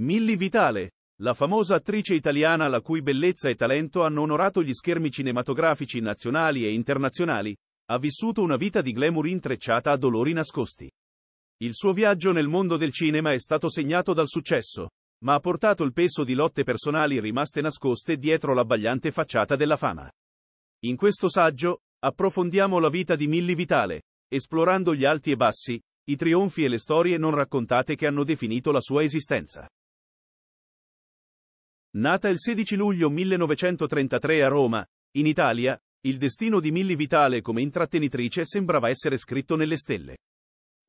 Milli Vitale, la famosa attrice italiana la cui bellezza e talento hanno onorato gli schermi cinematografici nazionali e internazionali, ha vissuto una vita di glamour intrecciata a dolori nascosti. Il suo viaggio nel mondo del cinema è stato segnato dal successo, ma ha portato il peso di lotte personali rimaste nascoste dietro l'abbagliante facciata della fama. In questo saggio, approfondiamo la vita di Milli Vitale, esplorando gli alti e bassi, i trionfi e le storie non raccontate che hanno definito la sua esistenza. Nata il 16 luglio 1933 a Roma, in Italia, il destino di Milli Vitale come intrattenitrice sembrava essere scritto nelle stelle.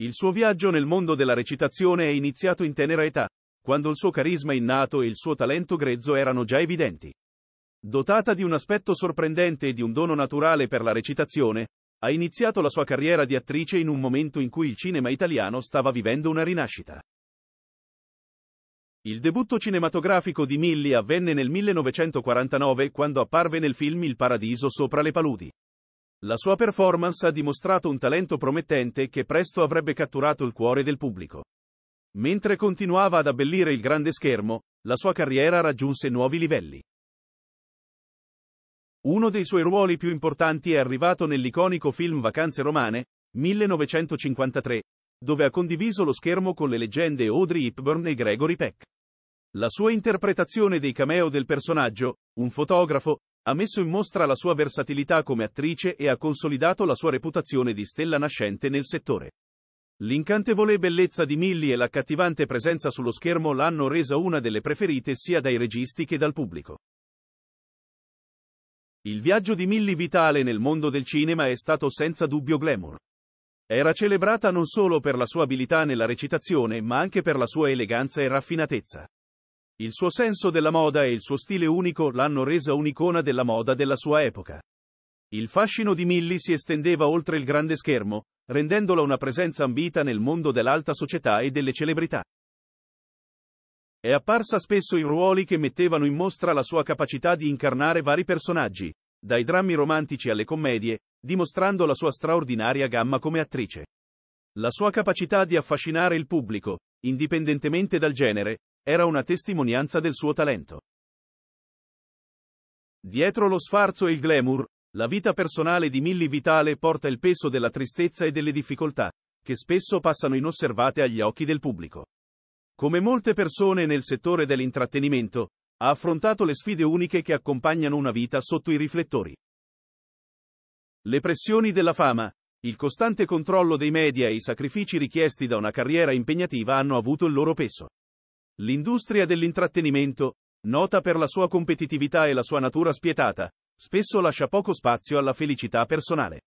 Il suo viaggio nel mondo della recitazione è iniziato in tenera età, quando il suo carisma innato e il suo talento grezzo erano già evidenti. Dotata di un aspetto sorprendente e di un dono naturale per la recitazione, ha iniziato la sua carriera di attrice in un momento in cui il cinema italiano stava vivendo una rinascita. Il debutto cinematografico di Millie avvenne nel 1949 quando apparve nel film Il paradiso sopra le paludi. La sua performance ha dimostrato un talento promettente che presto avrebbe catturato il cuore del pubblico. Mentre continuava ad abbellire il grande schermo, la sua carriera raggiunse nuovi livelli. Uno dei suoi ruoli più importanti è arrivato nell'iconico film Vacanze romane, 1953, dove ha condiviso lo schermo con le leggende Audrey Hepburn e Gregory Peck. La sua interpretazione dei cameo del personaggio, un fotografo, ha messo in mostra la sua versatilità come attrice e ha consolidato la sua reputazione di stella nascente nel settore. L'incantevole bellezza di Millie e l'accattivante presenza sullo schermo l'hanno resa una delle preferite sia dai registi che dal pubblico. Il viaggio di Millie Vitale nel mondo del cinema è stato senza dubbio glamour. Era celebrata non solo per la sua abilità nella recitazione, ma anche per la sua eleganza e raffinatezza. Il suo senso della moda e il suo stile unico l'hanno resa un'icona della moda della sua epoca. Il fascino di Millie si estendeva oltre il grande schermo, rendendola una presenza ambita nel mondo dell'alta società e delle celebrità. È apparsa spesso in ruoli che mettevano in mostra la sua capacità di incarnare vari personaggi, dai drammi romantici alle commedie, dimostrando la sua straordinaria gamma come attrice. La sua capacità di affascinare il pubblico, indipendentemente dal genere, era una testimonianza del suo talento. Dietro lo sfarzo e il glamour, la vita personale di Milli Vitale porta il peso della tristezza e delle difficoltà, che spesso passano inosservate agli occhi del pubblico. Come molte persone nel settore dell'intrattenimento, ha affrontato le sfide uniche che accompagnano una vita sotto i riflettori. Le pressioni della fama, il costante controllo dei media e i sacrifici richiesti da una carriera impegnativa hanno avuto il loro peso. L'industria dell'intrattenimento, nota per la sua competitività e la sua natura spietata, spesso lascia poco spazio alla felicità personale.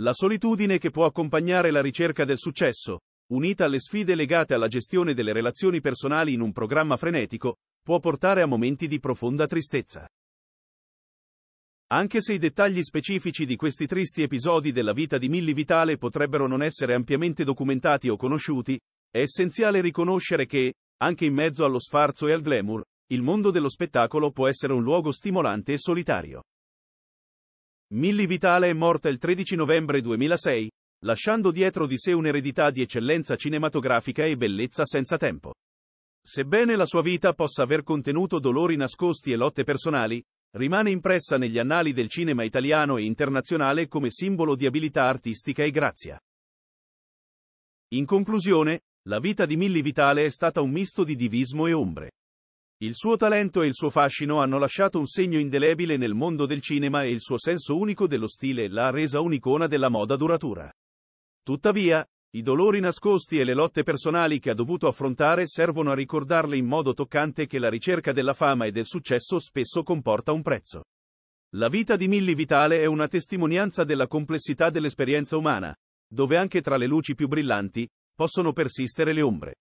La solitudine che può accompagnare la ricerca del successo, unita alle sfide legate alla gestione delle relazioni personali in un programma frenetico, può portare a momenti di profonda tristezza. Anche se i dettagli specifici di questi tristi episodi della vita di Milli Vitale potrebbero non essere ampiamente documentati o conosciuti, è essenziale riconoscere che, anche in mezzo allo sfarzo e al glamour, il mondo dello spettacolo può essere un luogo stimolante e solitario. Milli Vitale è morta il 13 novembre 2006, lasciando dietro di sé un'eredità di eccellenza cinematografica e bellezza senza tempo. Sebbene la sua vita possa aver contenuto dolori nascosti e lotte personali, rimane impressa negli annali del cinema italiano e internazionale come simbolo di abilità artistica e grazia. In conclusione, la vita di Milli Vitale è stata un misto di divismo e ombre. Il suo talento e il suo fascino hanno lasciato un segno indelebile nel mondo del cinema e il suo senso unico dello stile l'ha resa un'icona della moda duratura. Tuttavia, i dolori nascosti e le lotte personali che ha dovuto affrontare servono a ricordarle in modo toccante che la ricerca della fama e del successo spesso comporta un prezzo. La vita di Milli Vitale è una testimonianza della complessità dell'esperienza umana, dove anche tra le luci più brillanti possono persistere le ombre.